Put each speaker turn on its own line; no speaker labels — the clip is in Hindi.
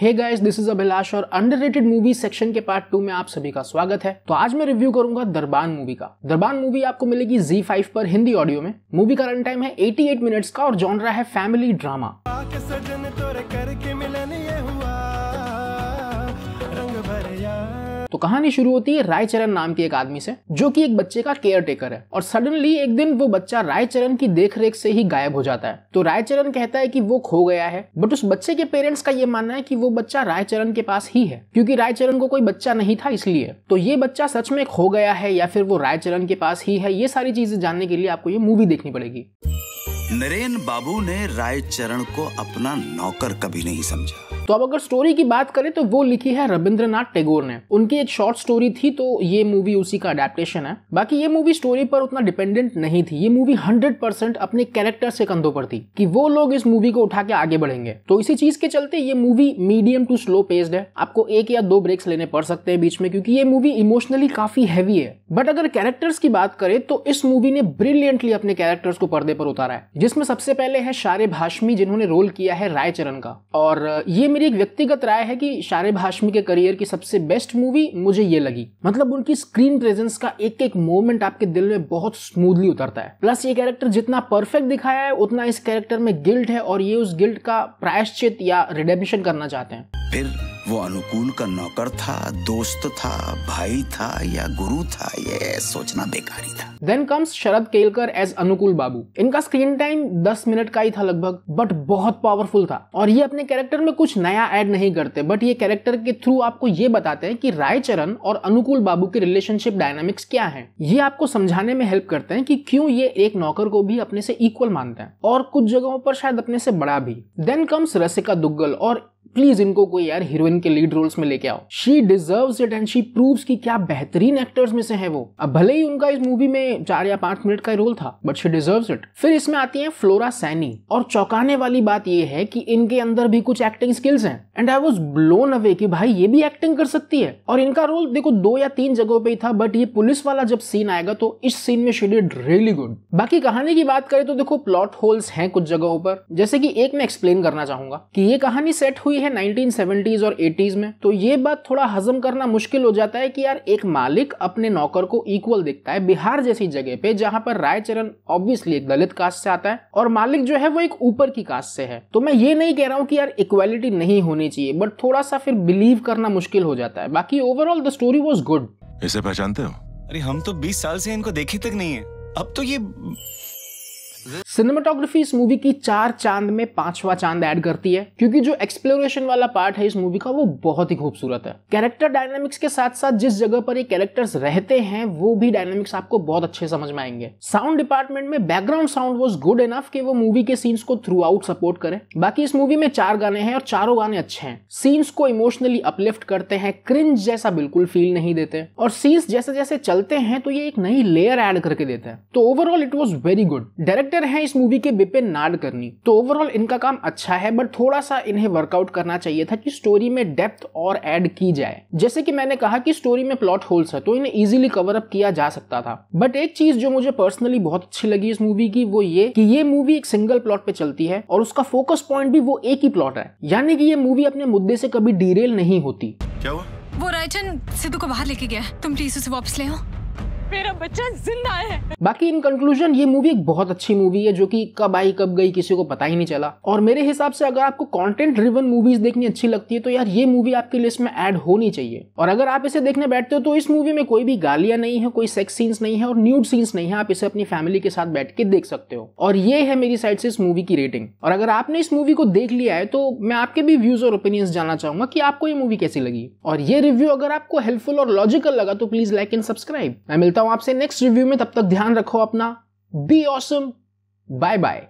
hey guys this is Abhilash और अंडररेटेड मूवी सेक्शन के पार्ट टू में आप सभी का स्वागत है तो आज मैं रिव्यू करूंगा दरबान मूवी का दरबान मूवी आपको मिलेगी जी फाइव पर हिंदी ऑडियो में मूवी का रन टाइम है 88 मिनट्स का और जॉनरा है फैमिली ड्रामा तो कहानी शुरू होती है रायचरण नाम के एक आदमी से जो की एक बच्चे का केयर टेकर है और सडनली एक दिन वो बच्चा रायचरण की देखरेख से ही गायब हो जाता है तो रायचरण कहता है कि वो खो गया है बट उस बच्चे के पेरेंट्स का ये मानना है कि वो बच्चा रायचरण के पास ही है क्योंकि रायचरण को कोई बच्चा नहीं था इसलिए तो ये बच्चा सच में खो गया है या फिर वो रायचरण के पास ही है ये सारी चीजें जानने के लिए आपको ये मूवी देखनी पड़ेगी नरेन बाबू ने रायचरण को अपना नौकर कभी नहीं समझा तो अब अगर स्टोरी की बात करें तो वो लिखी है रविंद्रनाथ टैगोर ने उनकी एक शॉर्ट स्टोरी थी तो ये मूवी उसी का अडेप्टेशन है बाकी ये मूवी स्टोरी पर उतना डिपेंडेंट नहीं थी ये मूवी हंड्रेड अपने कैरेक्टर से कंधों पर थी कि वो लोग इस मूवी को उठा के आगे बढ़ेंगे तो इसी चीज के चलते ये movie medium to slow paced है आपको एक या दो ब्रेक्स लेने पड़ सकते हैं बीच में क्योंकि ये मूवी इमोशनली काफी हैवी है बट अगर कैरेक्टर्स की बात करें तो इस मूवी ने ब्रिलियंटली अपने कैरेक्टर्स को पर्दे पर उतारा है जिसमें सबसे पहले है शारे भाषमी जिन्होंने रोल किया है रायचरण का और ये मेरी एक व्यक्तिगत राय है कि शारिब हाशमी के करियर की सबसे बेस्ट मूवी मुझे ये लगी मतलब उनकी स्क्रीन प्रेजेंस का एक एक मोमेंट आपके दिल में बहुत स्मूथली उतरता है प्लस ये कैरेक्टर जितना परफेक्ट दिखाया है उतना इस कैरेक्टर में गिल्ट है और ये उस गिल्ट का प्रायश्चित या रिडेमिशन करना चाहते हैं फिर वो अनुकूल का नौकर था दोस्त था भाई था या गुरु था ये सोचना बेकारी था then comes Sharad Kelkar as Anukul Babu इनका स्क्रीन टाइम 10 मिनट का ही था लगभग बट बहुत पावरफुल था और ये अपने कैरेक्टर में कुछ नया ऐड नहीं करते बट ये कैरेक्टर के थ्रू आपको ये बताते हैं कि रायचरण और अनुकूल बाबू के रिलेशनशिप डायनामिक्स क्या है ये आपको समझाने में हेल्प करते हैं कि क्यों ये एक नौकर को भी अपने से इक्वल मानते हैं और कुछ जगहों पर शायद अपने से बड़ा भी देन कम्स रसिका दुग्गल और प्लीज इनको कोई यार हीरोइन के लीड रोल्स में लेके आओ she deserve it and she prove की क्या बेहतरीन एक्टर्स में से है वो अब भले ही उनका इस मूवी में चार या पांच मिनट का रोल था बट शी डिजर्व इट फिर इसमें आती है फ्लोरा सैनी और चौंकाने वाली बात यह है कि इनके अंदर भी कुछ एक्टिंग स्किल्स हैं and I was blown away कि भाई ये भी एक्टिंग कर सकती है और इनका रोल देखो दो या तीन जगहों पे ही था बट ये पुलिस वाला जब सीन आएगा तो इस सीन में शी डिड रियली गुड बाकी कहानी की बात करें तो देखो प्लॉट होल्स हैं कुछ जगहों पर जैसे कि एक मैं एक्सप्लेन करना चाहूंगा कि ये कहानी सेट हुई हुई है 1970s और 80s में तो ये बात थोड़ा हजम करना मुश्किल हो जाता है कि यार एक मालिक अपने नौकर को इक्वल दिखता है बिहार जैसी जगह पे जहां पर रायचरण ऑब्वियसली एक दलित कास्ट से आता है और मालिक जो है वो एक ऊपर की कास्ट से है तो मैं ये नहीं कह रहा हूँ कि यार इक्वालिटी नहीं होनी चाहिए बट थोड़ा सा फिर बिलीव करना मुश्किल हो जाता है बाकी overall the story was good इसे पहचानते हो अरे हम तो बीस साल से इनको देखे तक नहीं है अब तो ये सिनेमाटोग्राफी इस मूवी की चार चांद में पांचवा चांद ऐड करती है क्योंकि जो एक्सप्लोरेशन वाला पार्ट है इस मूवी का वो बहुत ही खूबसूरत है कैरेक्टर डायनामिक्स के साथ साथ जिस जगह पर ये कैरेक्टर्स रहते हैं वो भी डायनामिक्स आपको बहुत अच्छे समझ में आएंगे साउंड डिपार्टमेंट में background sound was good enough के वो मूवी के सीन्स को थ्रू आउट सपोर्ट करे बाकी इस मूवी में चार गाने हैं और चारों गाने अच्छे हैं सीन्स को इमोशनली अपलिफ्ट करते हैं क्रिंज जैसा बिल्कुल फील नहीं देते और सीन्स जैसे जैसे चलते हैं तो ये एक नई लेयर एड करके देते हैं तो overall it was very good direct director हैं इस मूवी के बिपिन नाडकर्णी तो ओवरऑल इनका काम अच्छा है बट थोड़ा सा इन्हें वर्कआउट करना चाहिए था कि स्टोरी में डेप्थ और ऐड की जाए जैसे कि मैंने कहा कि स्टोरी में प्लॉट होल्स है तो इन्हें इजीली कवर अप किया जा सकता था बट एक चीज जो मुझे पर्सनली बहुत अच्छी लगी इस मूवी की वो ये कि ये मूवी एक सिंगल प्लॉट पे चलती है और उसका फोकस पॉइंट भी वो एक ही प्लॉट है यानी कि ये मूवी अपने मुद्दे से कभी डिरेल नहीं होती क्या हुआ वो रायचंद सिद्धू को बाहर लेके गया तुम प्लीज उसे वापस ले आओ मेरा बच्चा जिंदा है बाकी इन कंक्लूजन ये मूवी एक बहुत अच्छी मूवी है जो कि कब आई कब गई किसी को पता ही नहीं चला और मेरे हिसाब से अगर आपको कंटेंट ड्रिवन मूवीज देखनी अच्छी लगती है तो यार ये मूवी आपकी लिस्ट में ऐड होनी चाहिए और अगर आप इसे देखने बैठते हो तो इस मूवी में कोई भी गालियां नहीं है कोई सेक्स सीन्स नहीं है और न्यूड सीन्स नहीं है आप इसे अपनी फैमिली के साथ बैठ के देख सकते हो और ये है मेरी साइड से इस मूवी की रेटिंग और अगर आपने इस मूवी को देख लिया है तो मैं आपके भी व्यूज और ओपिनियंस जानना चाहूंगा कि आपको ये मूवी कैसी लगी और ये रिव्यू अगर आपको हेल्पफुल और लॉजिकल लगा तो प्लीज लाइक एंड सब्सक्राइब मैं मिलता मिलता हूं आपसे नेक्स्ट रिव्यू में तब तक ध्यान रखो अपना बी ऑसम बाय बाय